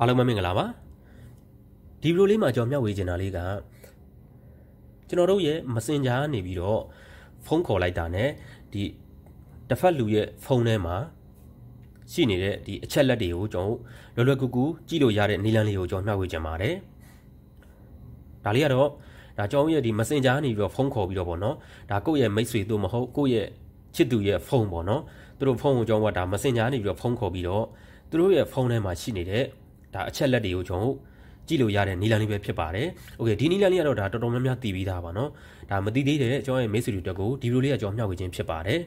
အားလုံးမင်္ဂလာပါဒီဗီဒီယိုလေးမှာကျွန်တော်မျှဝေချင်တာလေးကကျွန်တော်တို့ရဲ့ Messenger ကနေပြီးတော့ဖုန်းခေါ်လိုက်တာ ਨੇ ဒီတစ်ဖက်လူရဲ့ဖုန်းထဲမှာရှိနေတဲ့ဒီအချက်လက်တွေကိုကျွန်တော်လွယ်လွယ်ကူကူကြည့်လို့ရတဲ့နည်းလမ်းလေးကိုကျွန်တော်မျှဝေချင်ပါတယ်ဒါလေးကတော့ဒါကျွန်တော်ရဲ့ဒီ Messenger ကနေပြီးတော့ဖုန်းခေါ်ပြီးတော့ဗောနော်ဒါကိုယ့်ရဲ့မိတ်ဆွေတို့မဟုတ်ကိုယ့်ရဲ့ချစ်သူရဲ့ဖုန်းဗောနော်သူတို့ဖုန်းကိုကျွန်တော်ကဒါ Messenger ကနေပြီးတော့ဖုန်းခေါ်ပြီးတော့သူတို့ရဲ့ဖုန်းထဲမှာရှိနေတဲ့ဒါအချက်လက်တွေကိုကျွန်တော်ကြည့်လို့ရတဲ့နီလန်လေးပဲဖြစ်ပါတယ်။ Okay ဒီနီလန်လေးကတော့ဒါတော်တော်များများတည်ပြီးသားပါနော်။ဒါမတည်သေးတဲ့ကျွန်တော်ရဲ့ message တွေကိုဒီဗီဒီယိုလေးကကျွန်တော်မျှဝေခြင်းဖြစ်ပါတယ်။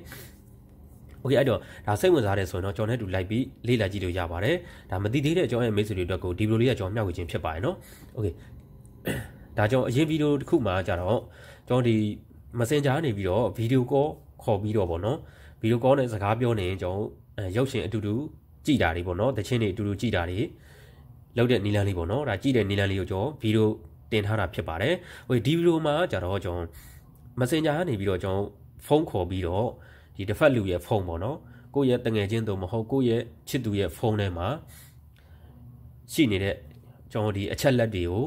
Okay အဲ့တော့ဒါစိတ်ဝင်စားတယ်ဆိုရင်တော့ကျွန်တော်နဲ့တူလိုက်ပြီးလေ့လာကြည့်လို့ရပါတယ်။ဒါမတိသေးတဲ့ကျွန်တော်ရဲ့ message တွေအတွက်ကိုဒီဗီဒီယိုလေးကကျွန်တော်မျှဝေခြင်းဖြစ်ပါတယ်နော်။ Okay ဒါကြောင့်အရင်ဗီဒီယိုတစ်ခုမှာကြတော့ကျွန်တော်ဒီ Messenger ကနေပြီးတော့ဗီဒီယိုကောခေါ်ပြီးတော့ဗောနော်ဗီဒီယိုကောနဲ့စကားပြောနေရင်ကျွန်တော်ရုပ်ရှင်အတူတူကြည်တာတွေဗောနော်တခြင်းတွေအတူတူကြည်တာတွေလောက်တဲ့နီလန်းလေးပေါ့နော်ဒါကြည့်တဲ့နီလန်းလေးကိုကျွန်တော်ဗီဒီယိုတင်ထားတာ ဖြစ်ပါတယ်ဟိုဒီဗီဒီယိုမှာကြတော့ကျွန်တော် Messenger ကနေပြီးတော့ကျွန်တော်ဖုန်းခေါ်ပြီးတော့ဒီတစ်ဖက်လူရဲ့ဖုန်းပေါ့နော်ကိုယ့်ရဲ့တငယ်ချင်းတို့မဟုတ်ကိုယ့်ရဲ့ချစ်သူရဲ့ဖုန်းထဲမှာရှိနေတဲ့ကျွန်တော်ဒီအချက်လက်တွေကို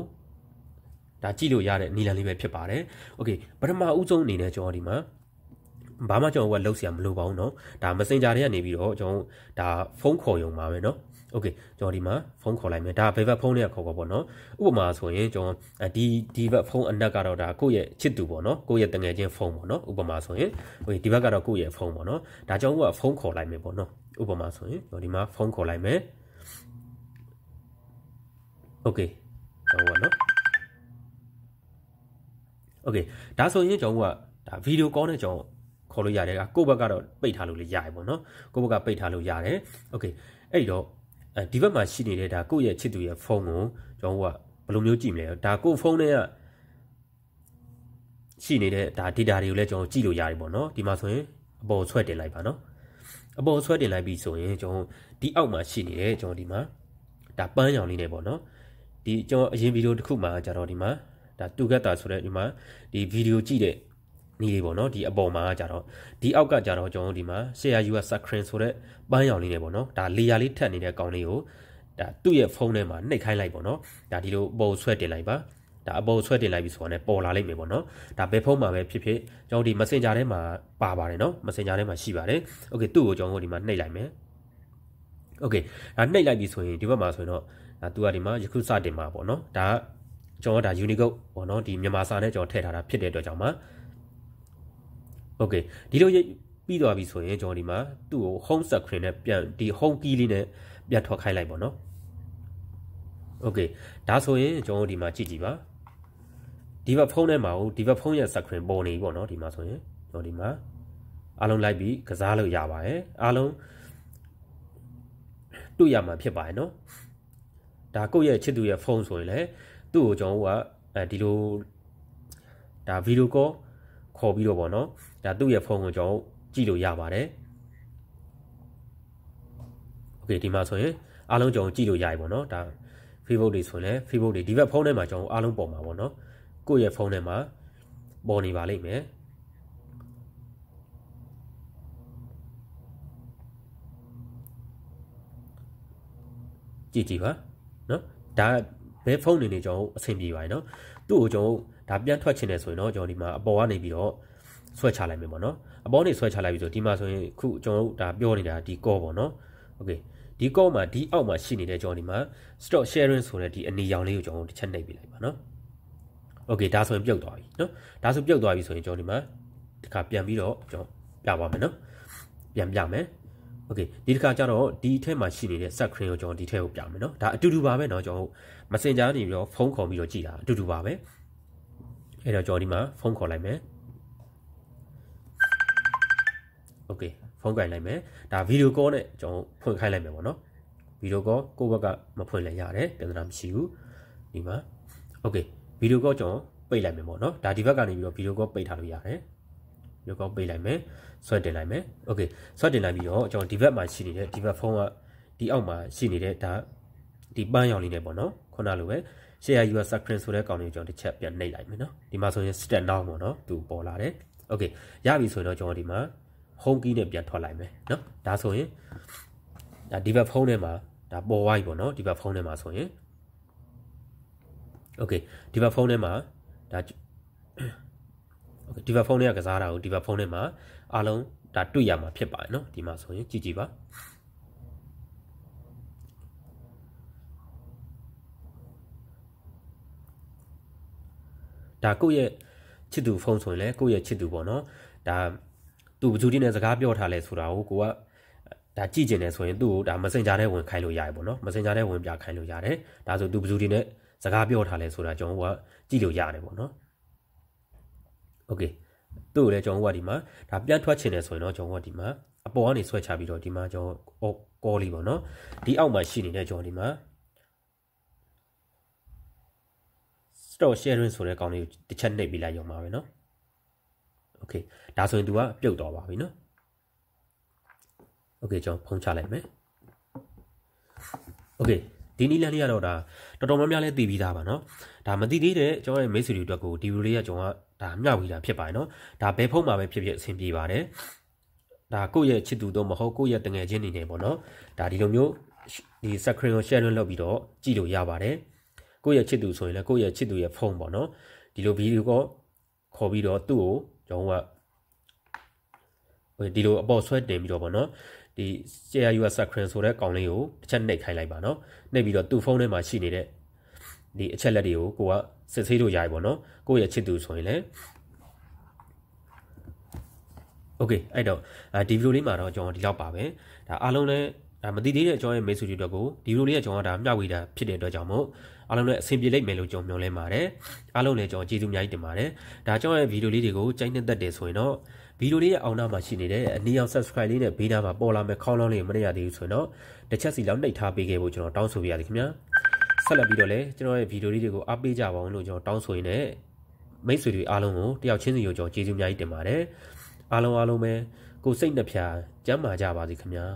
ဒါကြည့်လို့ရတဲ့နီလန်လေးပဲဖြစ်ပါတယ်။ Okay ပထမဦးဆုံးအနေနဲ့ကျွန်တော်ဒီမှာဘာမှကျွန်တော်ကလောက်เสียမလိုပါဘူးเนาะဒါ Messenger တွေကနေပြီးတော့ကျွန်တော်ဒါဖုန်းခေါ်ရုံပါပဲเนาะโอเคကျွန်တော်ဒီမှာဖုန်းခေါ်လိုက်မယ်ဒါဘယ်ဘက်ဖုန်းလေးကခေါ်ပါပေါ့နော်ဥပမာဆိုရင်ကျွန်တော်ဒီဒီဘက်ဖုန်းအနက်ကတော့ဒါကိုယ့်ရဲ့ချစ်သူပေါ့နော်ကိုယ့်ရဲ့တငယ်ချင်းဖုန်းပေါ့နော်ဥပမာဆိုရင်ဟိုဒီဘက်ကတော့ကိုယ့်ရဲ့ဖုန်းပေါ့နော်ဒါကြောင့်ကဖုန်းခေါ်လိုက်မယ်ပေါ့နော်ဥပမာဆိုရင်ကျွန်တော်ဒီမှာဖုန်းခေါ်လိုက်မယ်โอเคကျွန်တော်ကနော်โอเคဒါဆိုရင်ကျွန်တော်ကဒါဗီဒီယိုကောနဲ့ကျွန်တော်ခေါ်လို့ရတယ်ကိုယ့်ဘက်ကတော့ပိတ်ထားလို့လည်းရတယ်ပေါ့နော်ကိုယ့်ဘက်ကပိတ်ထားလို့ရတယ်โอเคအဲ့တော့ဒီဘက်မှာရှိနေတဲ့ဒါကိုယ့်ရဲ့ချစ်သူရဲ့ဖုန်းကိုကျွန်တော်ကဘယ်လိုမျိုးကြည့်မလဲဒါကိုယ့်ဖုန်းထဲကရှိနေတဲ့ဒါ data တွေကိုလည်းကျွန်တော်ကြည့်လို့ရတယ်ပေါ့နော်ဒီမှာဆိုရင်အပေါ်ဆွဲတင်လိုက်ပါနော်အပေါ်ဆွဲတင်လိုက်ပြီဆိုရင်ကျွန်တော်ဒီအောက်မှာရှိနေတယ်ကျွန်တော်ဒီမှာဒါပန်းရောင်လေးနဲ့ပေါ့နော်ဒီကျွန်တော်အရင်ဗီဒီယိုတစ်ခုမှာကျွန်တော်ဒီမှာဒါတူကက်တာဆိုတဲ့ဒီမှာဒီဗီဒီယိုကြည့်တဲ့နီးလေးပေါ့နော်ဒီအပေါ်မှာကကြတော့ဒီအောက်ကကြတော့ကျွန်တော်ဒီမှာ share you a screen ဆိုတဲ့ပန်းရောင်လေးနဲ့ပေါ့နော်ဒါ layer လေးထပ်နေတဲ့ကောင်းလေးကိုဒါသူ့ရဲ့ဖုန်းထဲမှာနှိပ်ခိုင်းလိုက်ပေါ့နော်ဒါဒီလိုပုံဆွဲတင်လိုက်ပါဒါအပေါ်ဆွဲတင်လိုက်ပြီဆိုတာ ਨੇ ပေါ်လာလိမ့်မယ်ပေါ့နော်ဒါဘယ်ဖုန်းမှာပဲဖြစ်ဖြစ်ကျွန်တော်ဒီ Messenger ထဲမှာပါပါတယ်နော် Messenger ထဲမှာရှိပါတယ် Okay သူ့ကိုကျွန်တော်ဒီမှာနှိပ်လိုက်မယ် Okay ဒါနှိပ်လိုက်ပြီဆိုရင်ဒီဘက်မှာဆိုရင်တော့ဒါသူကဒီမှာယခုစတင်မှာပေါ့နော်ဒါကျွန်တော်ဒါ Unicode ပေါ့နော်ဒီမြန်မာစာနဲ့ကျွန်တော်ထည့်ထားတာဖြစ်တဲ့အတွက်ကြောင့်ပါ okay ဒီလိုပြီးသွားပြီဆိုရင်ကျွန်တော်ဒီမှာသူ့ကို home screen နဲ့ပြန်ဒီ home key လေးနဲ့ပြတ်ထွက်ခိုင်းလိုက်ပါတော့ okay ဒါဆိုရင်ကျွန်တော်ဒီမှာကြည့်ကြည့်ပါဒီဘက်ဖုန်းထဲမှာဟိုဒီဘက်ဖုန်းရဲ့ screen ပေါ်နေပြီပေါ့နော်ဒီမှာဆိုရင်ကျွန်တော်ဒီမှာအားလုံးလိုက်ပြီးကစားလို့ရပါတယ်အားလုံးတွေ့ရမှာဖြစ်ပါတယ်နော်ဒါကိုယ့်ရဲ့ချစ်သူရဲ့ဖုန်းဆိုရင်လည်းသူ့ကိုကျွန်တော်ကအဲဒီလိုဒါဗီဒီယိုကောခေါ်ပြီးတော့ပေါ့နော်ဒါသူ့ရဲ့ဖုန်းကိုကျွန်တော်ကြည့်လို့ရပါတယ်โอเคဒီမှာဆိုရင်အားလုံးကျွန်တော်ကြည့်လို့ရပြီပေါ့နော်ဒါ Facebook တွေဆိုရင်လည်း Facebook တွေဒီဘက်ဖုန်းထဲမှာကျွန်တော်အားလုံးပေါ်မှာပေါ့နော်ကိုယ့်ရဲ့ဖုန်းထဲမှာပေါ်နေပါလိမ့်မယ်ကြည့်ကြည့်ပါနော်ဒါဘယ်ဖုန်းနေနေကျွန်တော်အဆင်ပြေပါရင်နော်သူ့ကိုကျွန်တော်ဒါပြန်ထွက်ချင်တယ်ဆိုရင်တော့ကျွန်တော်ဒီမှာအပေါ်ကနေပြီးတော့ဆွဲချလိုက်မယ်ပေါ့နော်အပေါ်နေဆွဲချလိုက်ပြီးဆိုဒီမှာဆိုရင်ခုကျွန်တော်ဒါပြောနေတာဒီ call ပေါ့နော် okay ဒီ call မှာဒီအောက်မှာရှိနေတဲ့ကျွန်တော်ဒီမှာ stock sharing ဆိုတဲ့ဒီအနေရောင်လေးကိုကျွန်တော်တစ်ချက်နှိပ်ပေးလိုက်ပါနော် okay ဒါဆိုရင်ပြုတ်သွားပြီနော်ဒါဆိုပြုတ်သွားပြီဆိုရင်ကျွန်တော်ဒီမှာဒီခါပြန်ပြီးတော့ကျွန်တော်ပြပါမယ်နော်ပြန်ပြမယ်โอเคဒီတစ်ခါကျတော့ဒီအထက်မှာရှိနေတဲ့ screen ကိုကျွန်တော်ဒီထက်ကိုပြမယ်เนาะဒါအတူတူပါပဲเนาะကျွန်တော် Messenger နေပြီးတော့ဖုန်းခေါ်ပြီးတော့ကြည့်တာအတူတူပါပဲအဲ့တော့ကျွန်တော်ဒီမှာဖုန်းခေါ်လိုက်မယ်โอเคဖုန်းကင်လိုက်မယ်ဒါဗီဒီယိုကောနဲ့ကျွန်တော်ဖွင့်ခိုင်းလိုက်မယ်ပေါ့เนาะဗီဒီယိုကောကိုယ့်ဘက်ကမဖွင့်လည်းရတယ်ပြဿနာမရှိဘူးဒီမှာโอเคဗီဒီယိုကောကျွန်တော်ပိတ်လိုက်မယ်ပေါ့เนาะဒါဒီဘက်ကနေပြီးတော့ဗီဒီယိုကောပိတ်ထားလို့ရတယ်ရွေးကောက်ပေးလိုက်မယ်ဆွဲတင်လိုက်မယ်โอเคဆွဲတင်လိုက်ပြီးတော့ကျွန်တော်ဒီဘက်မှာရှိနေတဲ့ဒီဘက်ဖုန်းကဒီအောက်မှာရှိနေတဲ့ဒါဒီပန်းရောင်လေးနဲ့ပေါ့နော်ခုနလိုပဲ share your screen ဆိုတဲ့ကောင်လေးကိုကျွန်တော်တစ်ချက်ပြန်နှိပ်လိုက်မယ်နော်ဒီမှာဆိုရင် stand down ပေါ့နော်သူပေါ်လာတယ်โอเคရပြီဆိုတော့ကျွန်တော်ဒီမှာ home key နဲ့ပြန်ထွက်လိုက်မယ်နော်ဒါဆိုရင်ဒါဒီဘက်ဖုန်းထဲမှာဒါပေါ်သွားပြီပေါ့နော်ဒီဘက်ဖုန်းထဲမှာဆိုရင်โอเคဒီဘက်ဖုန်းထဲမှာဒါဒီဘက်ဖုန်းထဲကကစားတာကိုဒီဘက်ဖုန်းထဲမှာအားလုံးဒါတွေ့ရမှာဖြစ်ပါတယ်เนาะဒီမှာဆိုရင်ကြည့်ကြည့်ပါဒါကိုယ့်ရဲ့ချစ်သူဖုန်းဆိုရင်လည်းကိုယ့်ရဲ့ချစ်သူပေါ့နော်ဒါသူဘယ်သူတိနဲ့စကားပြောထားလဲဆိုတာကိုကိုကဒါကြည့်ကျင်တယ်ဆိုရင်သူ့ကိုဒါ Messenger ထဲဝင်ခိုင်းလို့ရတယ်ပေါ့နော် Messenger ထဲဝင်ပြခိုင်းလို့ရတယ်ဒါဆိုသူဘယ်သူတိနဲ့စကားပြောထားလဲဆိုတာကျွန်တော်ကကြည့်လို့ရတယ်ပေါ့နော်โอเคသူ့ကိုလည်းကျွန်တော်တို့ကဒီမှာဒါပြန်ထွက်ချင်တယ်ဆိုရင်တော့ကျွန်တော်တို့ကဒီမှာအပေါ်ကနေဆွဲချပြီးတော့ဒီမှာကျွန်တော်ကောလေးပေါ့နော်ဒီအောက်မှာရှိနေတဲ့ကျွန်တော်ဒီမှာ store sharing ဆိုတဲ့ကောင်းလေးကိုတစ်ချက်နှိပ်ပြီးလိုက်ရုံပါပဲเนาะ okay ဒါဆိုရင် तू ကပြုတ်တော့ပါပြီเนาะ okay ကျွန်တော်ဖုံးချလိုက်မယ် okay ဒီနီလန်လေးကတော့ဒါတော်တော်များများလေးသိပြီးသားပါเนาะဒါမသိသေးတဲ့ကျွန်တော်ရဲ့ message တွေအတွက်ကိုဒီ video လေးကကျွန်တော်ကဒါမျှဝေတာဖြစ်ပါတယ်နော်ဒါဘယ်ဖုန်းမှာပဲဖြစ်ဖြစ်အဆင်ပြေပါတယ်ဒါကိုယ့်ရဲ့ချစ်သူတို့မဟုတ်ကိုယ့်ရဲ့တငယ်ချင်းနေနေပေါ့နော်ဒါဒီလိုမျိုးဒီ screen ကို sharing လုပ်ပြီးတော့ကြည့်လို့ရပါတယ်ကိုယ့်ရဲ့ချစ်သူဆိုရင်လည်းကိုယ့်ရဲ့ချစ်သူရဲ့ဖုန်းပေါ့နော်ဒီလိုဗီဒီယိုကောခေါ်ပြီးတော့သူ့ကိုကျွန်တော်ကဒီလိုအပေါ်ဆွဲတင်ပြီးတော့ပေါ့နော်ဒီ share your screen ဆိုတဲ့ကောင်လေးကိုတစ်ချက်နှိပ်ခိုင်းလိုက်ပါနော်နှိပ်ပြီးတော့သူ့ဖုန်းထဲမှာရှိနေတဲ့ဒီအချက်လက်တွေကိုကိုကစစ်ဆေးလို့ရပြီပေါ့နော်ကိုယ့်ရဲ့ချစ်သူဆိုရင်လည်းโอเคအဲ့တော့ဒီဗီဒီယိုလေးမှာတော့ကျွန်တော်ဒီလောက်ပါပဲဒါအားလုံးလည်းဒါမသိသေးတဲ့အကြောင်းရဲ့မိတ်ဆွေတွေအတွက်ကိုဒီဗီဒီယိုလေးကကျွန်တော်ဒါမျှဝေတာဖြစ်တဲ့အတွက်ကြောင့်မို့အားလုံးလည်းအဆင်ပြေလိမ့်မယ်လို့ကျွန်တော်မျှော်လင့်ပါတယ်အားလုံးလည်းကျွန်တော်ကျေးဇူးအများကြီးတင်ပါတယ်ဒါကျွန်တော်ရဲ့ဗီဒီယိုလေးတွေကိုကြိုက်နှစ်သက်တယ်ဆိုရင်တော့ဗီဒီယိုလေးရဲ့အောက်နားမှာရှိနေတဲ့အနည်းအောင် subscribe လေးနဲ့ဘေးနားမှာပေါ်လာမဲ့ခေါင်းလောင်းလေးမနေရသေးဘူးဆိုရင်တော့တစ်ချက်စီလောက်နှိပ်ထားပေးခဲ့ဖို့ကျွန်တော်တောင်းဆိုပါရစေခင်ဗျာဆက်လက်ပြီးတော့လည်းကျွန်တော်ရဲ့ဗီဒီယိုလေးတွေကိုအားပေးကြပါအောင်လို့ကျွန်တော်တောင်းဆိုရင်းနဲ့မိတ်ဆွေတွေအားလုံးကိုတယောက်ချင်းစီရောကျွန်တော်ကျေးဇူးအများကြီးတင်ပါတယ်အားလုံးအားလုံးပဲကိုယ်စိတ်နှဖျားကျမ်းမာကြပါစေခင်ဗျာ